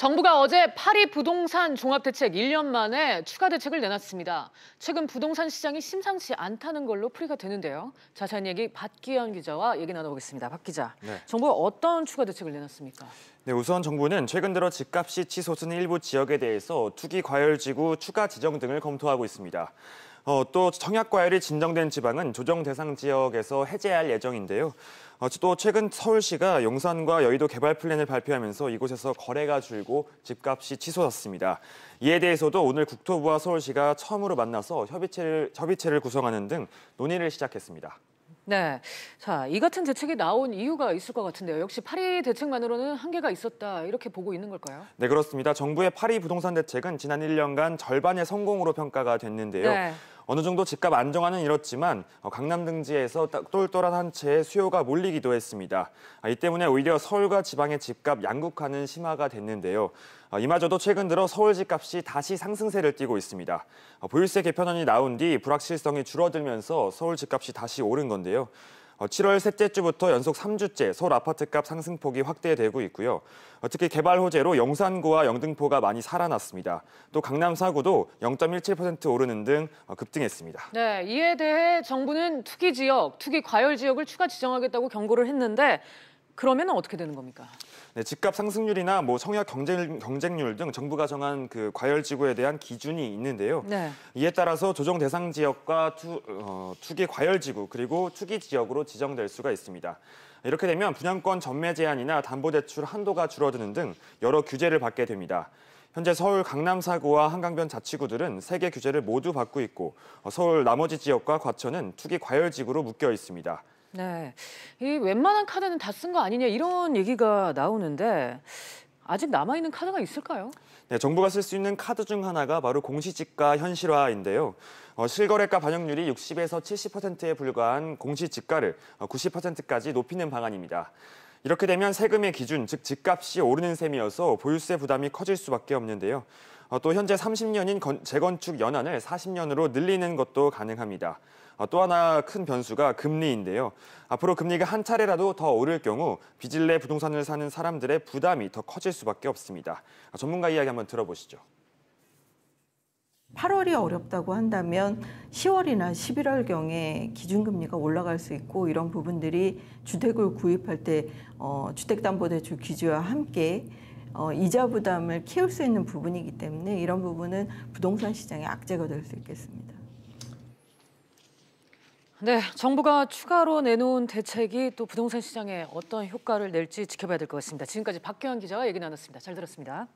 정부가 어제 파리 부동산 종합대책 1년 만에 추가 대책을 내놨습니다. 최근 부동산 시장이 심상치 않다는 걸로 풀이가 되는데요. 자세한 얘기 박기현 기자와 얘기 나눠보겠습니다. 박 기자, 네. 정부가 어떤 추가 대책을 내놨습니까? 네, 우선 정부는 최근 들어 집값이 치솟은 일부 지역에 대해서 투기 과열 지구 추가 지정 등을 검토하고 있습니다. 어, 또 청약과열이 진정된 지방은 조정 대상 지역에서 해제할 예정인데요. 어, 또 최근 서울시가 용산과 여의도 개발 플랜을 발표하면서 이곳에서 거래가 줄고 집값이 치솟았습니다. 이에 대해서도 오늘 국토부와 서울시가 처음으로 만나서 협의체를, 협의체를 구성하는 등 논의를 시작했습니다. 네. 자, 이 같은 대책이 나온 이유가 있을 것 같은데요. 역시 파리 대책만으로는 한계가 있었다. 이렇게 보고 있는 걸까요? 네, 그렇습니다. 정부의 파리 부동산 대책은 지난 1년간 절반의 성공으로 평가가 됐는데요. 네. 어느 정도 집값 안정화는 이렇지만 어, 강남 등지에서 똘똘한 한 채의 수요가 몰리기도 했습니다. 아, 이 때문에 오히려 서울과 지방의 집값 양극화는 심화가 됐는데요. 어, 이마저도 최근 들어 서울 집값이 다시 상승세를 띠고 있습니다. 어, 보유세 개편안이 나온 뒤 불확실성이 줄어들면서 서울 집값이 다시 오른 건데요. 7월 어, 셋째 주부터 연속 3주째 서울 아파트값 상승폭이 확대되고 있고요. 어, 특히 개발 호재로 영산구와 영등포가 많이 살아났습니다. 또 강남 4구도 0.17% 오르는 등 어, 급등했습니다. 네, 이에 대해 정부는 투기 지역, 투기 과열 지역을 추가 지정하겠다고 경고를 했는데 그러면 어떻게 되는 겁니까? 네, 집값 상승률이나 뭐 성약 경쟁, 경쟁률 등 정부가 정한 그 과열 지구에 대한 기준이 있는데요. 네. 이에 따라서 조정 대상 지역과 투, 어, 투기 과열 지구 그리고 투기 지역으로 지정될 수가 있습니다. 이렇게 되면 분양권 전매 제한이나 담보 대출 한도가 줄어드는 등 여러 규제를 받게 됩니다. 현재 서울 강남사구와 한강변 자치구들은 세계 규제를 모두 받고 있고 어, 서울 나머지 지역과 과천은 투기 과열지구로 묶여 있습니다. 네, 이 웬만한 카드는 다 쓴 거 아니냐 이런 얘기가 나오는데 아직 남아있는 카드가 있을까요? 네, 정부가 쓸 수 있는 카드 중 하나가 바로 공시지가 현실화인데요. 어, 실거래가 반영률이 60에서 70%에 불과한 공시지가를 90%까지 어, 높이는 방안입니다. 이렇게 되면 세금의 기준, 즉 집값이 오르는 셈이어서 보유세 부담이 커질 수밖에 없는데요. 어, 또 현재 30년인 재건축 연한을 40년으로 늘리는 것도 가능합니다. 어, 또 하나 큰 변수가 금리인데요. 앞으로 금리가 한 차례라도 더 오를 경우 빚을 내 부동산을 사는 사람들의 부담이 더 커질 수밖에 없습니다. 어, 전문가 이야기 한번 들어보시죠. 10월이 어렵다고 한다면 10월이나 11월경에 기준금리가 올라갈 수 있고 이런 부분들이 주택을 구입할 때 어, 주택담보대출 기준와 함께 어, 이자 부담을 키울 수 있는 부분이기 때문에 이런 부분은 부동산 시장의 악재가 될 수 있겠습니다. 네, 정부가 추가로 내놓은 대책이 또 부동산 시장에 어떤 효과를 낼지 지켜봐야 될 것 같습니다. 지금까지 박규환 기자와 얘기 나눴습니다. 잘 들었습니다.